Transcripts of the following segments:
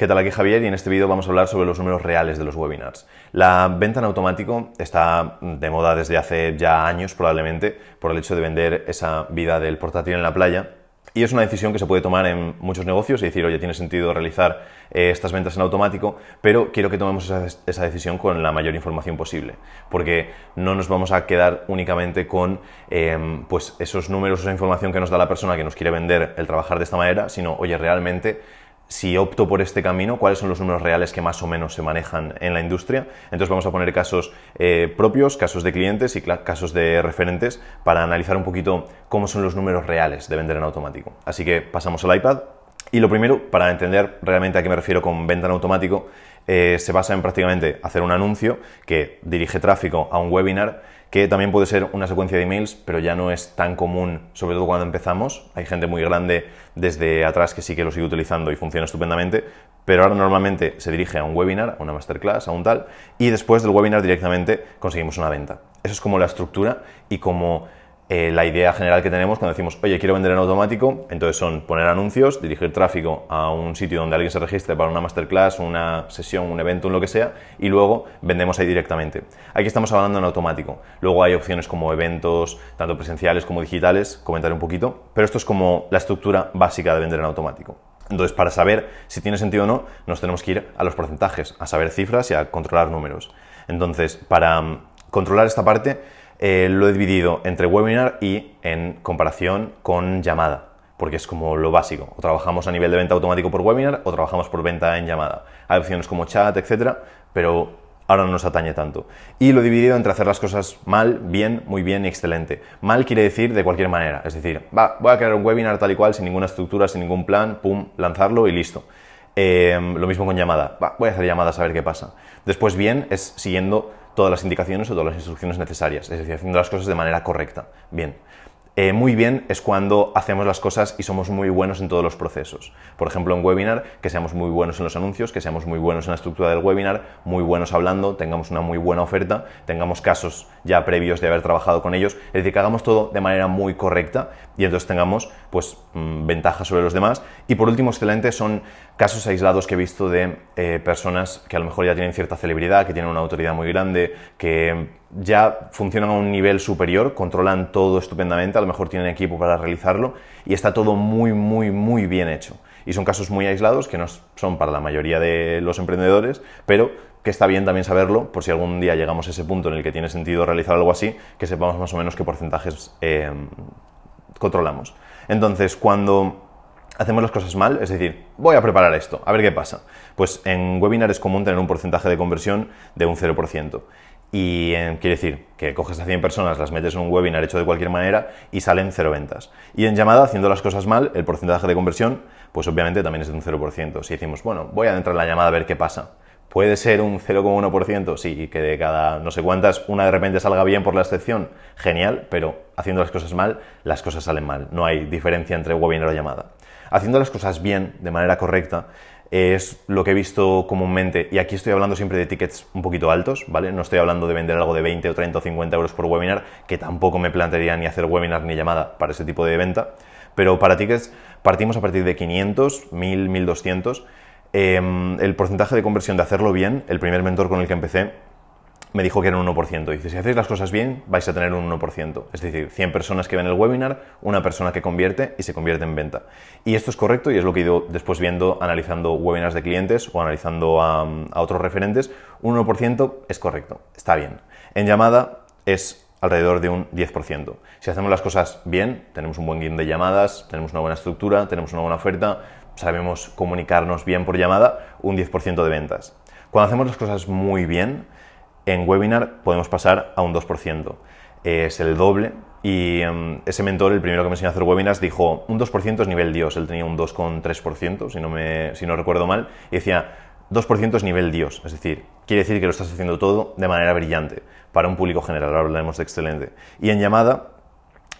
¿Qué tal? Aquí Javier y en este vídeo vamos a hablar sobre los números reales de los webinars. La venta en automático está de moda desde hace ya años probablemente por el hecho de vender esa vida del portátil en la playa y es una decisión que se puede tomar en muchos negocios y decir, oye, tiene sentido realizar eh, estas ventas en automático, pero quiero que tomemos esa, decisión con la mayor información posible, porque no nos vamos a quedar únicamente con em, pues esos números, esa información que nos da la persona que nos quiere vender el trabajar de esta manera, sino, oye, realmente si opto por este camino, cuáles son los números reales que más o menos se manejan en la industria. Entonces vamos a poner casos eh, propios, casos de clientes y casos de referentes para analizar un poquito cómo son los números reales de vender en automático. Así que pasamos al iPad. Y lo primero, para entender realmente a qué me refiero con venta en automático, eh, se basa en prácticamente hacer un anuncio que dirige tráfico a un webinar que también puede ser una secuencia de emails, pero ya no es tan común, sobre todo cuando empezamos. Hay gente muy grande desde atrás que sí que lo sigue utilizando y funciona estupendamente, pero ahora normalmente se dirige a un webinar, a una masterclass, a un tal, y después del webinar directamente conseguimos una venta. Eso es como la estructura y como eh, la idea general que tenemos cuando decimos, oye, quiero vender en automático, entonces son poner anuncios, dirigir tráfico a un sitio donde alguien se registre para una masterclass, una sesión, un evento, lo que sea, y luego vendemos ahí directamente. Aquí estamos hablando en automático. Luego hay opciones como eventos, tanto presenciales como digitales, comentaré un poquito, pero esto es como la estructura básica de vender en automático. Entonces, para saber si tiene sentido o no, nos tenemos que ir a los porcentajes, a saber cifras y a controlar números. Entonces, para mm, controlar esta parte, eh, lo he dividido entre webinar y en comparación con llamada, porque es como lo básico. O trabajamos a nivel de venta automático por webinar o trabajamos por venta en llamada. Hay opciones como chat, etcétera, pero ahora no nos atañe tanto. Y lo he dividido entre hacer las cosas mal, bien, muy bien y excelente. Mal quiere decir de cualquier manera, es decir, va, voy a crear un webinar tal y cual, sin ninguna estructura, sin ningún plan, pum, lanzarlo y listo. Eh, lo mismo con llamada, va, voy a hacer llamadas a ver qué pasa. Después bien es siguiendo todas las indicaciones o todas las instrucciones necesarias, es decir, haciendo las cosas de manera correcta. Bien, eh, muy bien es cuando hacemos las cosas y somos muy buenos en todos los procesos. Por ejemplo, en webinar, que seamos muy buenos en los anuncios, que seamos muy buenos en la estructura del webinar, muy buenos hablando, tengamos una muy buena oferta, tengamos casos ya previos de haber trabajado con ellos, es decir, que hagamos todo de manera muy correcta y entonces tengamos pues mm, ventajas sobre los demás. Y por último, excelente son casos aislados que he visto de eh, personas que a lo mejor ya tienen cierta celebridad, que tienen una autoridad muy grande, que ya funcionan a un nivel superior, controlan todo estupendamente, a lo mejor tienen equipo para realizarlo y está todo muy, muy, muy bien hecho. Y son casos muy aislados que no son para la mayoría de los emprendedores, pero que está bien también saberlo por si algún día llegamos a ese punto en el que tiene sentido realizar algo así, que sepamos más o menos qué porcentajes em, controlamos. Entonces, cuando hacemos las cosas mal, es decir, voy a preparar esto, a ver qué pasa. Pues en webinar es común tener un porcentaje de conversión de un 0%. Y quiere decir que coges a 100 personas, las metes en un webinar hecho de cualquier manera y salen cero ventas. Y en llamada, haciendo las cosas mal, el porcentaje de conversión, pues obviamente también es de un 0%. Si decimos, bueno, voy a entrar en la llamada a ver qué pasa. ¿Puede ser un 0,1%? Sí, que de cada no sé cuántas una de repente salga bien por la excepción. Genial, pero haciendo las cosas mal, las cosas salen mal. No hay diferencia entre webinar o llamada. Haciendo las cosas bien, de manera correcta, es lo que he visto comúnmente, y aquí estoy hablando siempre de tickets un poquito altos, ¿vale? No estoy hablando de vender algo de 20 o 30 o 50 euros por webinar, que tampoco me plantearía ni hacer webinar ni llamada para ese tipo de venta, pero para tickets partimos a partir de 500, 1000, 1200. el porcentaje de conversión de hacerlo bien, el primer mentor con el que empecé, me dijo que era un 1%. Dice, si hacéis las cosas bien, vais a tener un 1%. Es decir, 100 personas que ven el webinar, una persona que convierte y se convierte en venta. Y esto es correcto y es lo que he ido después viendo analizando webinars de clientes o analizando a, otros referentes. Un 1% es correcto, está bien. En llamada es alrededor de un 10%. Si hacemos las cosas bien, tenemos un buen guión de llamadas, tenemos una buena estructura, tenemos una buena oferta, sabemos comunicarnos bien por llamada, un 10% de ventas. Cuando hacemos las cosas muy bien, en webinar podemos pasar a un 2%. Es el doble. Y em, ese mentor, el primero que me enseñó a hacer webinars, dijo, un 2% es nivel Dios. Él tenía un 2,3%, si, no me, si no recuerdo mal. Y decía, 2% es nivel Dios. Es decir, quiere decir que lo estás haciendo todo de manera brillante para un público general. Ahora hablaremos de excelente. Y en llamada,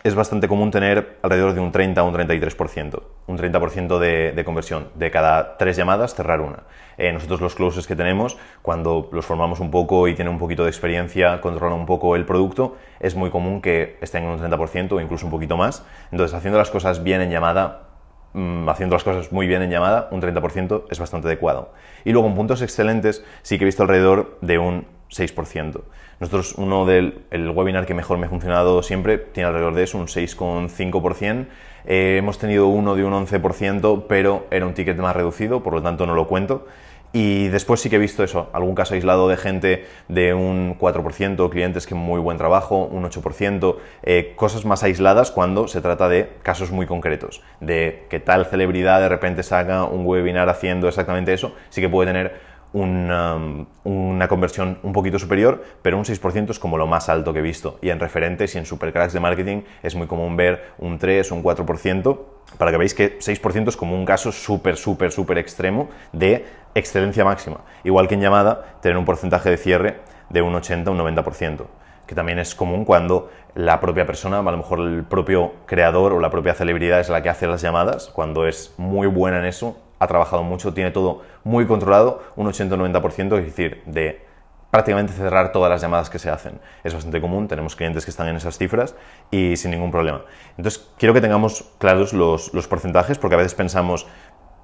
es bastante común tener alrededor de un 30 o un 33%, un 30% de, de, conversión. De cada tres llamadas, cerrar una. Eh, nosotros los closes que tenemos, cuando los formamos un poco y tienen un poquito de experiencia, controlan un poco el producto, es muy común que estén en un 30% o incluso un poquito más. Entonces, haciendo las cosas bien en llamada, mm, haciendo las cosas muy bien en llamada, un 30% es bastante adecuado. Y luego en puntos excelentes sí que he visto alrededor de un 6%. Nosotros, uno del webinar que mejor me ha funcionado siempre, tiene alrededor de eso, un 6,5%. Eh, hemos tenido uno de un 11%, pero era un ticket más reducido, por lo tanto no lo cuento. Y después sí que he visto eso, algún caso aislado de gente de un 4%, clientes que muy buen trabajo, un 8%, eh, cosas más aisladas cuando se trata de casos muy concretos, de que tal celebridad de repente saca un webinar haciendo exactamente eso, sí que puede tener una, conversión un poquito superior, pero un 6% es como lo más alto que he visto. Y en referentes y en supercracks de marketing es muy común ver un 3, un 4%, para que veáis que 6% es como un caso súper, súper, súper extremo de excelencia máxima. Igual que en llamada, tener un porcentaje de cierre de un 80, un 90% que también es común cuando la propia persona, a lo mejor el propio creador o la propia celebridad es la que hace las llamadas, cuando es muy buena en eso, ha trabajado mucho, tiene todo muy controlado, un 80-90%, es decir, de prácticamente cerrar todas las llamadas que se hacen. Es bastante común, tenemos clientes que están en esas cifras y sin ningún problema. Entonces, quiero que tengamos claros los, porcentajes porque a veces pensamos,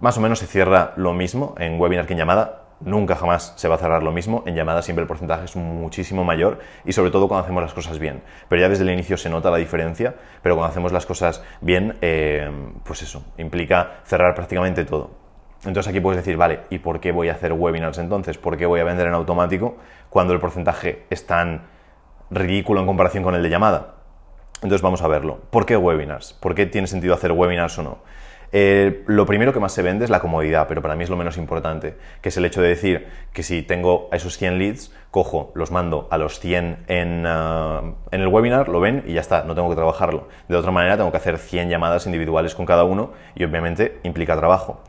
más o menos se cierra lo mismo en webinar que en llamada, nunca jamás se va a cerrar lo mismo. En llamada siempre el porcentaje es muchísimo mayor y sobre todo cuando hacemos las cosas bien. Pero ya desde el inicio se nota la diferencia, pero cuando hacemos las cosas bien, eh, pues eso, implica cerrar prácticamente todo. Entonces aquí puedes decir, vale, ¿y por qué voy a hacer webinars entonces? ¿Por qué voy a vender en automático cuando el porcentaje es tan ridículo en comparación con el de llamada? Entonces vamos a verlo. ¿Por qué webinars? ¿Por qué tiene sentido hacer webinars o no? Eh, lo primero que más se vende es la comodidad, pero para mí es lo menos importante, que es el hecho de decir que si tengo a esos 100 leads, cojo, los mando a los 100 ah, en, el webinar, lo ven y ya está, no tengo que trabajarlo. De otra manera, tengo que hacer 100 llamadas individuales con cada uno y obviamente implica trabajo.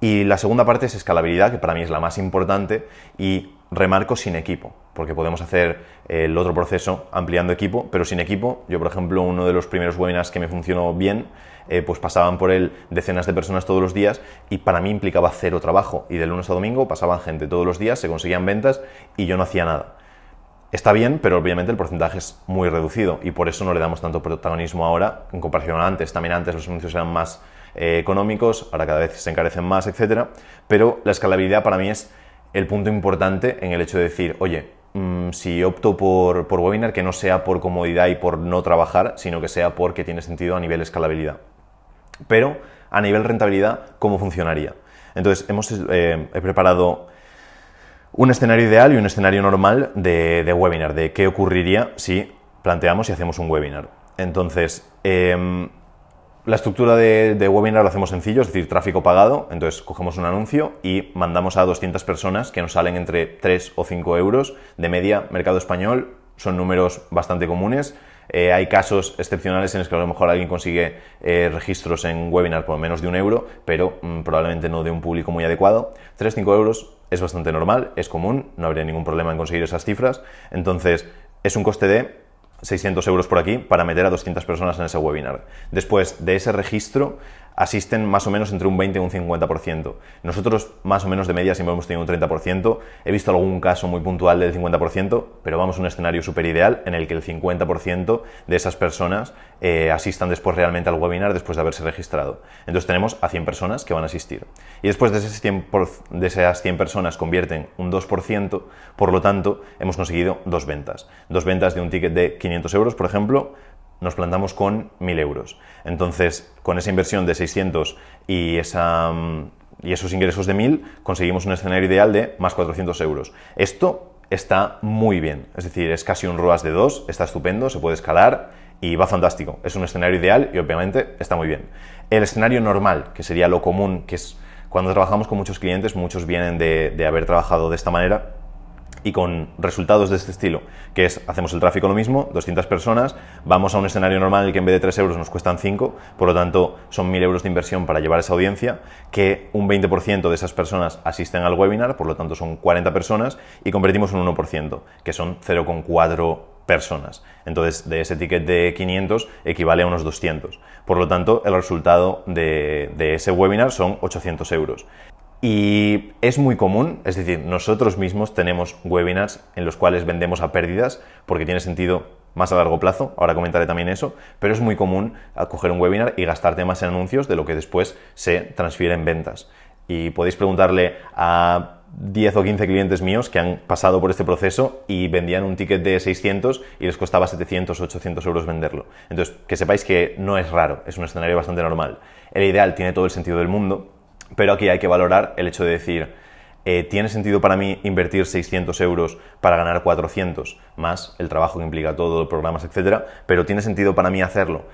Y la segunda parte es escalabilidad, que para mí es la más importante, y remarco sin equipo, porque podemos hacer eh, el otro proceso ampliando equipo, pero sin equipo. Yo, por ejemplo, uno de los primeros webinars que me funcionó bien, eh, pues pasaban por él decenas de personas todos los días y para mí implicaba cero trabajo. Y de lunes a domingo pasaban gente todos los días, se conseguían ventas y yo no hacía nada. Está bien, pero obviamente el porcentaje es muy reducido y por eso no le damos tanto protagonismo ahora en comparación a antes. También antes los anuncios eran más eh, económicos, ahora cada vez se encarecen más, etcétera Pero la escalabilidad para mí es el punto importante en el hecho de decir, oye, mm, si opto por, por webinar, que no sea por comodidad y por no trabajar, sino que sea porque tiene sentido a nivel escalabilidad. Pero a nivel rentabilidad, ¿cómo funcionaría? Entonces, hemos eh, he preparado un escenario ideal y un escenario normal de, webinar, de qué ocurriría si planteamos y hacemos un webinar. Entonces, em, la estructura de, webinar lo hacemos sencillo, es decir, tráfico pagado. Entonces cogemos un anuncio y mandamos a 200 personas que nos salen entre 3 o 5 euros de media mercado español. Son números bastante comunes. Eh, hay casos excepcionales en los que a lo mejor alguien consigue eh, registros en webinar por menos de un euro, pero mm, probablemente no de un público muy adecuado. 3-5 euros es bastante normal, es común, no habría ningún problema en conseguir esas cifras. Entonces es un coste de 600 euros por aquí para meter a 200 personas en ese webinar. Después de ese registro asisten más o menos entre un 20 y un 50%. Nosotros más o menos de media siempre hemos tenido un 30%, he visto algún caso muy puntual del 50%, pero vamos a un escenario súper ideal en el que el 50% de esas personas eh, asistan después realmente al webinar después de haberse registrado. Entonces tenemos a 100 personas que van a asistir. Y después de, de esas 100 personas convierten un 2%, por lo tanto hemos conseguido dos ventas. Dos ventas de un ticket de 500 euros, por ejemplo, nos plantamos con 1.000 euros. Entonces, con esa inversión de 600 y, esa, mm, y esos ingresos de 1.000, conseguimos un escenario ideal de más 400 euros. Esto está muy bien, es decir, es casi un ROAS de 2, está estupendo, se puede escalar y va fantástico. Es un escenario ideal y obviamente está muy bien. El escenario normal, que sería lo común, que es cuando trabajamos con muchos clientes, muchos vienen de, de haber trabajado de esta manera, y con resultados de este estilo, que es, hacemos el tráfico lo mismo, 200 personas, vamos a un escenario normal que en vez de 3 euros nos cuestan 5, por lo tanto son 1.000 euros de inversión para llevar esa audiencia, que un 20% de esas personas asisten al webinar, por lo tanto son 40 personas, y convertimos un 1%, que son 0,4 personas. Entonces, de ese ticket de 500 equivale a unos 200. Por lo tanto, el resultado de, de ese webinar son 800 euros. Y es muy común, es decir, nosotros mismos tenemos webinars en los cuales vendemos a pérdidas, porque tiene sentido más a largo plazo, ahora comentaré también eso, pero es muy común coger un webinar y gastarte más en anuncios de lo que después se transfiere en ventas. Y podéis preguntarle a 10 o 15 clientes míos que han pasado por este proceso y vendían un ticket de 600 y les costaba 700, o 800 euros venderlo. Entonces, que sepáis que no es raro, es un escenario bastante normal. El ideal tiene todo el sentido del mundo, pero aquí hay que valorar el hecho de decir, eh, ¿tiene sentido para mí invertir 600 euros para ganar 400? Más el trabajo que implica todo, programas, etcétera. Pero ¿tiene sentido para mí hacerlo?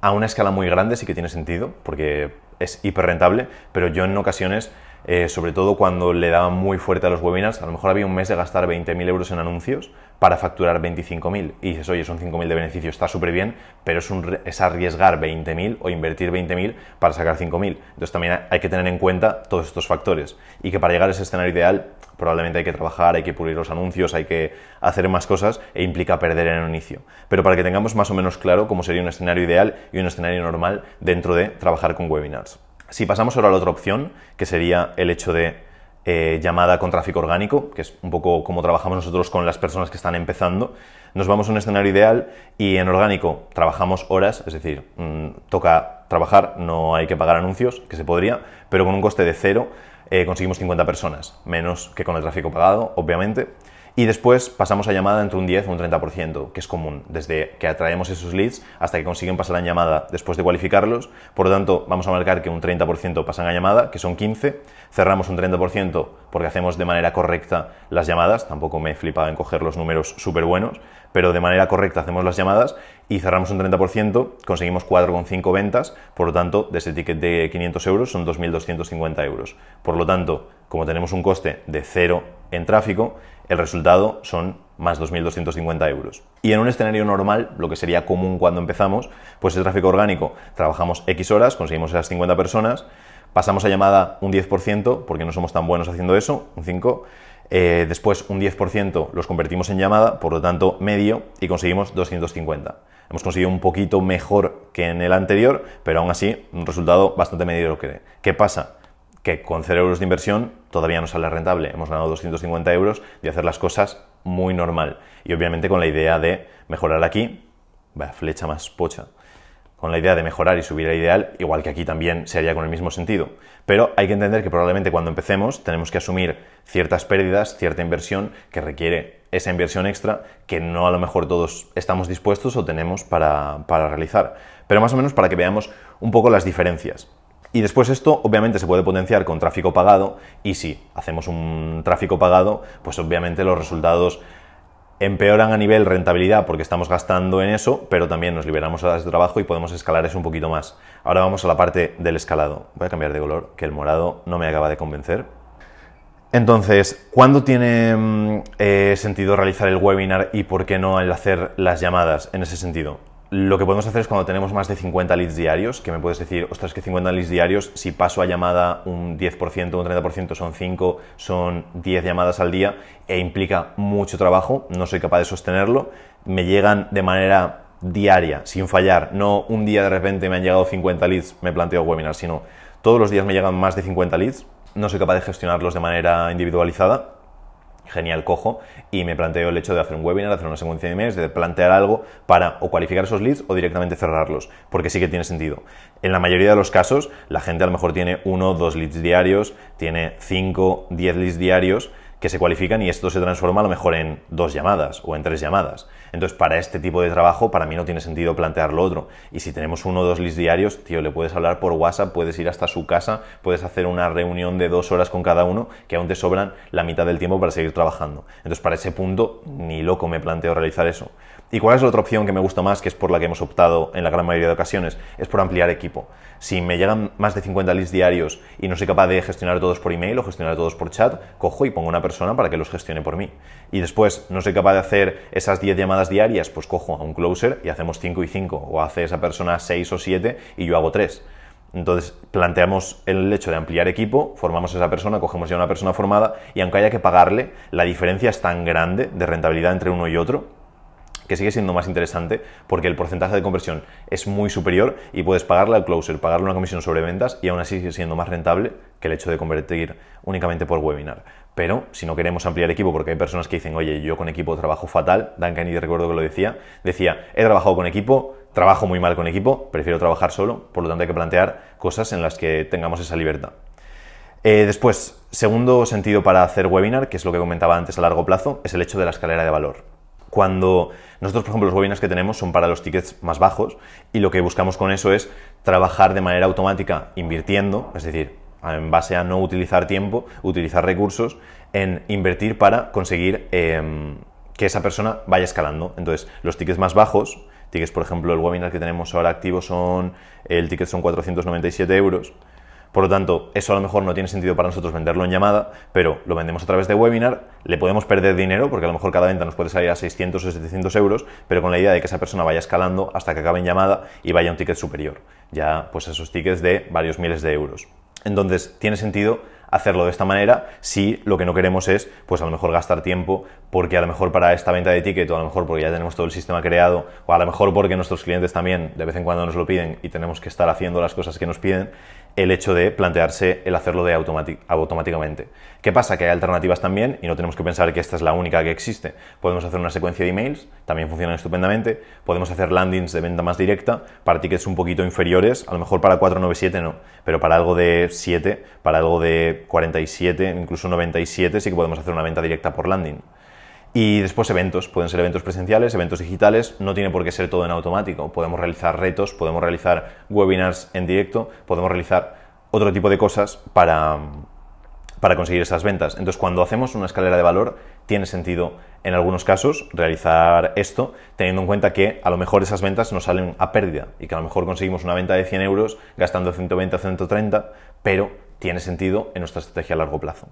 A una escala muy grande sí que tiene sentido, porque es hiper rentable, pero yo en ocasiones, eh, sobre todo cuando le daba muy fuerte a los webinars, a lo mejor había un mes de gastar 20.000 euros en anuncios, para facturar 25.000. Y dices, oye, son 5.000 de beneficio, está súper bien, pero es, un, es arriesgar 20.000 o invertir 20.000 para sacar 5.000. Entonces también hay que tener en cuenta todos estos factores. Y que para llegar a ese escenario ideal, probablemente hay que trabajar, hay que pulir los anuncios, hay que hacer más cosas e implica perder en el inicio. Pero para que tengamos más o menos claro cómo sería un escenario ideal y un escenario normal dentro de trabajar con webinars. Si pasamos ahora a la otra opción, que sería el hecho de eh, llamada con tráfico orgánico, que es un poco como trabajamos nosotros con las personas que están empezando. Nos vamos a un escenario ideal y en orgánico trabajamos horas, es decir, mm, toca trabajar, no hay que pagar anuncios, que se podría, pero con un coste de cero eh, conseguimos 50 personas, menos que con el tráfico pagado, obviamente. Y después pasamos a llamada entre un 10 o un 30%, que es común, desde que atraemos esos leads hasta que consiguen pasar la llamada después de cualificarlos. Por lo tanto, vamos a marcar que un 30% pasan a llamada, que son 15. Cerramos un 30% porque hacemos de manera correcta las llamadas. Tampoco me he flipado en coger los números súper buenos, pero de manera correcta hacemos las llamadas y cerramos un 30%, conseguimos 4,5 ventas. Por lo tanto, de ese ticket de 500 euros son 2.250 euros. Por lo tanto, como tenemos un coste de cero en tráfico, el resultado son más 2.250 euros. Y en un escenario normal, lo que sería común cuando empezamos, pues el tráfico orgánico, trabajamos X horas, conseguimos esas 50 personas, pasamos a llamada un 10%, porque no somos tan buenos haciendo eso, un 5%, eh, después un 10% los convertimos en llamada, por lo tanto medio, y conseguimos 250. Hemos conseguido un poquito mejor que en el anterior, pero aún así un resultado bastante mediocre. ¿Qué pasa? Que con cero euros de inversión todavía no sale rentable, hemos ganado 250 euros, de hacer las cosas muy normal. Y obviamente con la idea de mejorar aquí, flecha más pocha, con la idea de mejorar y subir a ideal, igual que aquí también se haría con el mismo sentido. Pero hay que entender que probablemente cuando empecemos tenemos que asumir ciertas pérdidas, cierta inversión que requiere esa inversión extra que no a lo mejor todos estamos dispuestos o tenemos para, para realizar. Pero más o menos para que veamos un poco las diferencias. Y después esto obviamente se puede potenciar con tráfico pagado y si hacemos un tráfico pagado, pues obviamente los resultados empeoran a nivel rentabilidad porque estamos gastando en eso, pero también nos liberamos horas de trabajo y podemos escalar eso un poquito más. Ahora vamos a la parte del escalado. Voy a cambiar de color, que el morado no me acaba de convencer. Entonces, ¿cuándo tiene mm, eh, sentido realizar el webinar y por qué no al hacer las llamadas en ese sentido? lo que podemos hacer es cuando tenemos más de 50 leads diarios, que me puedes decir, ostras, que 50 leads diarios, si paso a llamada un 10%, un 30%, son 5, son 10 llamadas al día, e implica mucho trabajo, no soy capaz de sostenerlo, me llegan de manera diaria, sin fallar, no un día de repente me han llegado 50 leads, me planteo webinar, sino todos los días me llegan más de 50 leads, no soy capaz de gestionarlos de manera individualizada, genial cojo y me planteo el hecho de hacer un webinar, hacer una secuencia de emails, de plantear algo para o cualificar esos leads o directamente cerrarlos, porque sí que tiene sentido. En la mayoría de los casos, la gente a lo mejor tiene uno, dos leads diarios, tiene cinco, diez leads diarios, que se cualifican y esto se transforma a lo mejor en dos llamadas o en tres llamadas. Entonces, para este tipo de trabajo, para mí no tiene sentido plantear lo otro. Y si tenemos uno o dos leads diarios, tío, le puedes hablar por WhatsApp, puedes ir hasta su casa, puedes hacer una reunión de dos horas con cada uno, que aún te sobran la mitad del tiempo para seguir trabajando. Entonces, para ese punto, ni loco me planteo realizar eso. ¿Y cuál es la otra opción que me gusta más, que es por la que hemos optado en la gran mayoría de ocasiones? Es por ampliar equipo. Si me llegan más de 50 leads diarios y no soy capaz de gestionar todos por email o gestionar todos por chat, cojo y pongo una persona para que los gestione por mí. Y después no soy capaz de hacer esas 10 llamadas diarias, pues cojo a un closer y hacemos 5 y 5, o hace esa persona 6 o 7 y yo hago 3. Entonces planteamos el hecho de ampliar equipo, formamos a esa persona, cogemos ya una persona formada y aunque haya que pagarle, la diferencia es tan grande de rentabilidad entre uno y otro que sigue siendo más interesante porque el porcentaje de conversión es muy superior y puedes pagarle al closer, pagarle una comisión sobre ventas y aún así sigue siendo más rentable que el hecho de convertir únicamente por webinar. Pero si no queremos ampliar equipo, porque hay personas que dicen, oye, yo con equipo trabajo fatal, Dan Kennedy recuerdo que lo decía, decía, he trabajado con equipo, trabajo muy mal con equipo, prefiero trabajar solo, por lo tanto hay que plantear cosas en las que tengamos esa libertad. Eh, después, segundo sentido para hacer webinar, que es lo que comentaba antes a largo plazo, es el hecho de la escalera de valor. Cuando nosotros, por ejemplo, los webinars que tenemos son para los tickets más bajos y lo que buscamos con eso es trabajar de manera automática invirtiendo, es decir, en base a no utilizar tiempo, utilizar recursos, en invertir para conseguir em, que esa persona vaya escalando. Entonces, los tickets más bajos, tickets, por ejemplo, el webinar que tenemos ahora activo son, el ticket son 497 euros, por lo tanto, eso a lo mejor no tiene sentido para nosotros venderlo en llamada, pero lo vendemos a través de webinar, le podemos perder dinero, porque a lo mejor cada venta nos puede salir a 600 o 700 euros, pero con la idea de que esa persona vaya escalando hasta que acabe en llamada y vaya un ticket superior, ya pues esos tickets de varios miles de euros. Entonces, tiene sentido hacerlo de esta manera si lo que no queremos es, pues a lo mejor gastar tiempo, porque a lo mejor para esta venta de ticket, o a lo mejor porque ya tenemos todo el sistema creado, o a lo mejor porque nuestros clientes también de vez en cuando nos lo piden y tenemos que estar haciendo las cosas que nos piden, el hecho de plantearse el hacerlo de automáticamente. ¿Qué pasa? Que hay alternativas también y no tenemos que pensar que esta es la única que existe. Podemos hacer una secuencia de emails, también funcionan estupendamente. Podemos hacer landings de venta más directa para tickets un poquito inferiores, a lo mejor para 497 no, pero para algo de 7, para algo de 47, incluso 97 sí que podemos hacer una venta directa por landing. Y después eventos, pueden ser eventos presenciales, eventos digitales, no tiene por qué ser todo en automático. Podemos realizar retos, podemos realizar webinars en directo, podemos realizar otro tipo de cosas para, conseguir esas ventas. Entonces, cuando hacemos una escalera de valor, tiene sentido en algunos casos realizar esto, teniendo en cuenta que a lo mejor esas ventas nos salen a pérdida y que a lo mejor conseguimos una venta de 100 euros gastando 120 o 130, pero tiene sentido en nuestra estrategia a largo plazo.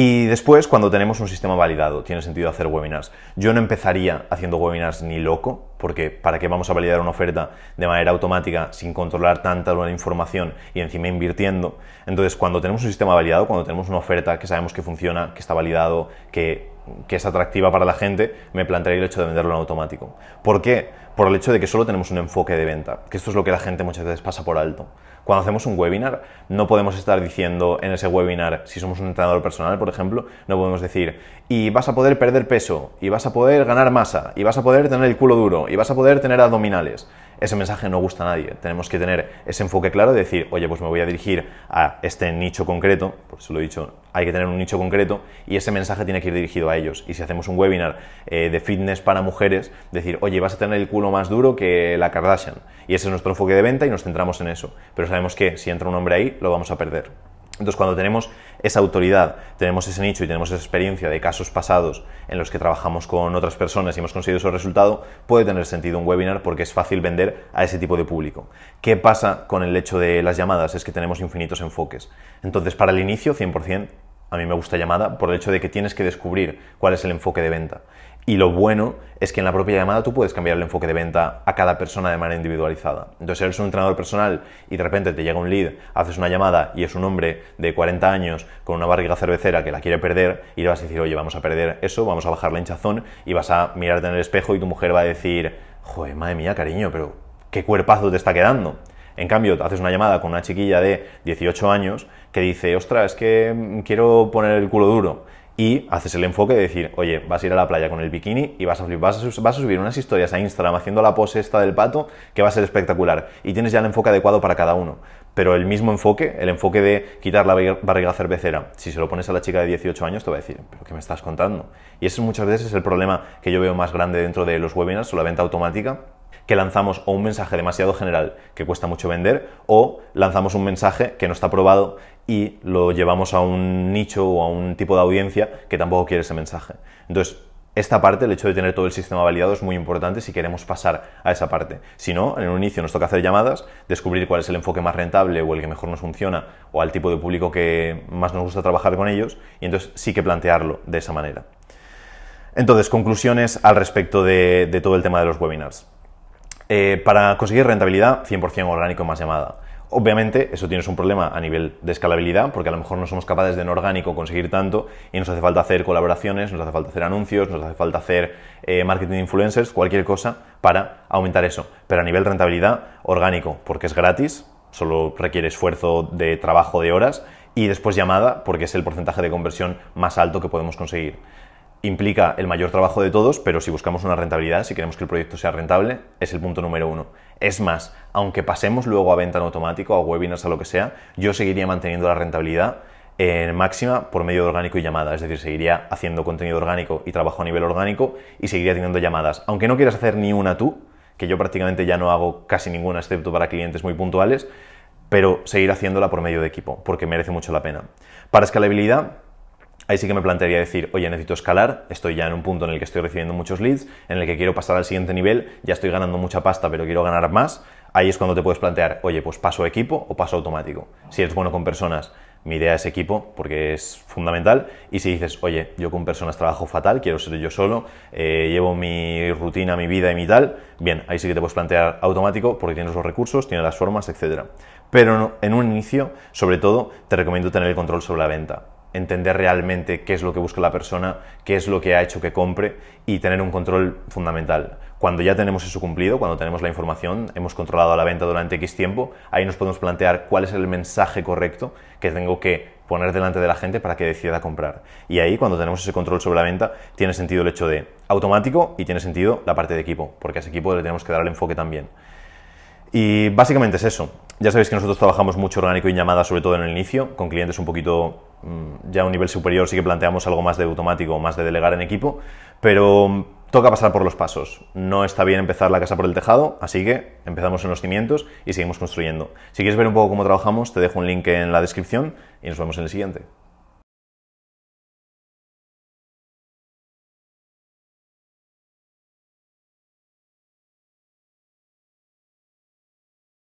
Y después, cuando tenemos un sistema validado, tiene sentido hacer webinars. Yo no empezaría haciendo webinars ni loco, porque ¿para qué vamos a validar una oferta de manera automática sin controlar tanta información y encima invirtiendo? Entonces, cuando tenemos un sistema validado, cuando tenemos una oferta que sabemos que funciona, que está validado, que, que es atractiva para la gente, me plantearía el hecho de venderlo en automático. ¿Por qué? Por el hecho de que solo tenemos un enfoque de venta, que esto es lo que la gente muchas veces pasa por alto. Cuando hacemos un webinar, no podemos estar diciendo en ese webinar, si somos un entrenador personal, por ejemplo, no podemos decir, y vas a poder perder peso, y vas a poder ganar masa, y vas a poder tener el culo duro, y vas a poder tener abdominales ese mensaje no gusta a nadie. Tenemos que tener ese enfoque claro de decir, oye, pues me voy a dirigir a este nicho concreto, por eso lo he dicho, hay que tener un nicho concreto y ese mensaje tiene que ir dirigido a ellos. Y si hacemos un webinar eh, de fitness para mujeres, decir, oye, vas a tener el culo más duro que la Kardashian. Y ese es nuestro enfoque de venta y nos centramos en eso. Pero sabemos que si entra un hombre ahí, lo vamos a perder. Entonces, cuando tenemos esa autoridad, tenemos ese nicho y tenemos esa experiencia de casos pasados en los que trabajamos con otras personas y hemos conseguido ese resultado, puede tener sentido un webinar porque es fácil vender a ese tipo de público. ¿Qué pasa con el hecho de las llamadas? Es que tenemos infinitos enfoques. Entonces, para el inicio, 100%, a mí me gusta llamada por el hecho de que tienes que descubrir cuál es el enfoque de venta. Y lo bueno es que en la propia llamada tú puedes cambiar el enfoque de venta a cada persona de manera individualizada. Entonces eres un entrenador personal y de repente te llega un lead, haces una llamada y es un hombre de 40 años con una barriga cervecera que la quiere perder y le vas a decir, oye, vamos a perder eso, vamos a bajar la hinchazón y vas a mirarte en el espejo y tu mujer va a decir, joder, madre mía, cariño, pero qué cuerpazo te está quedando. En cambio, haces una llamada con una chiquilla de 18 años que dice, ostras, es que mm, quiero poner el culo duro y haces el enfoque de decir, oye, vas a ir a la playa con el bikini y vas a, vas a, subir unas historias a Instagram haciendo la pose esta del pato que va a ser espectacular y tienes ya el enfoque adecuado para cada uno pero el mismo enfoque, el enfoque de quitar la barriga cervecera, si se lo pones a la chica de 18 años te va a decir, pero ¿qué me estás contando? Y ese muchas veces es el problema que yo veo más grande dentro de los webinars o la venta automática, que lanzamos o un mensaje demasiado general que cuesta mucho vender o lanzamos un mensaje que no está probado y lo llevamos a un nicho o a un tipo de audiencia que tampoco quiere ese mensaje. Entonces, esta parte, el hecho de tener todo el sistema validado es muy importante si queremos pasar a esa parte. Si no, en un inicio nos toca hacer llamadas, descubrir cuál es el enfoque más rentable o el que mejor nos funciona o al tipo de público que más nos gusta trabajar con ellos y entonces sí que plantearlo de esa manera. Entonces, conclusiones al respecto de, de todo el tema de los webinars. Eh, para conseguir rentabilidad 100% orgánico más llamada. Obviamente, eso tiene un problema a nivel de escalabilidad, porque a lo mejor no somos capaces de en orgánico conseguir tanto y nos hace falta hacer colaboraciones, nos hace falta hacer anuncios, nos hace falta hacer eh, marketing influencers, cualquier cosa para aumentar eso. Pero a nivel rentabilidad, orgánico, porque es gratis, solo requiere esfuerzo de trabajo de horas y después llamada, porque es el porcentaje de conversión más alto que podemos conseguir implica el mayor trabajo de todos, pero si buscamos una rentabilidad, si queremos que el proyecto sea rentable, es el punto número uno. Es más, aunque pasemos luego a venta en automático, a webinars, a lo que sea, yo seguiría manteniendo la rentabilidad en máxima por medio de orgánico y llamada, es decir, seguiría haciendo contenido orgánico y trabajo a nivel orgánico y seguiría teniendo llamadas. Aunque no quieras hacer ni una tú, que yo prácticamente ya no hago casi ninguna excepto para clientes muy puntuales, pero seguir haciéndola por medio de equipo, porque merece mucho la pena. Para escalabilidad, ahí sí que me plantearía decir, oye, necesito escalar, estoy ya en un punto en el que estoy recibiendo muchos leads, en el que quiero pasar al siguiente nivel, ya estoy ganando mucha pasta, pero quiero ganar más, ahí es cuando te puedes plantear, oye, pues paso equipo o paso automático. Si eres bueno con personas, mi idea es equipo porque es fundamental. Y si dices, oye, yo con personas trabajo fatal, quiero ser yo solo, eh, llevo mi rutina, mi vida y mi tal, bien, ahí sí que te puedes plantear automático porque tienes los recursos, tienes las formas, etc. Pero en un inicio, sobre todo, te recomiendo tener el control sobre la venta entender realmente qué es lo que busca la persona, qué es lo que ha hecho que compre y tener un control fundamental. Cuando ya tenemos eso cumplido, cuando tenemos la información, hemos controlado la venta durante X tiempo, ahí nos podemos plantear cuál es el mensaje correcto que tengo que poner delante de la gente para que decida comprar. Y ahí, cuando tenemos ese control sobre la venta, tiene sentido el hecho de automático y tiene sentido la parte de equipo, porque a ese equipo le tenemos que dar el enfoque también. Y básicamente es eso. Ya sabéis que nosotros trabajamos mucho orgánico y llamada, sobre todo en el inicio, con clientes un poquito Mm, ya a un nivel superior sí que planteamos algo más de automático, más de delegar en equipo, pero mm, toca pasar por los pasos. No está bien empezar la casa por el tejado, así que empezamos en los cimientos y seguimos construyendo. Si quieres ver un poco cómo trabajamos, te dejo un link en la descripción y nos vemos en el siguiente.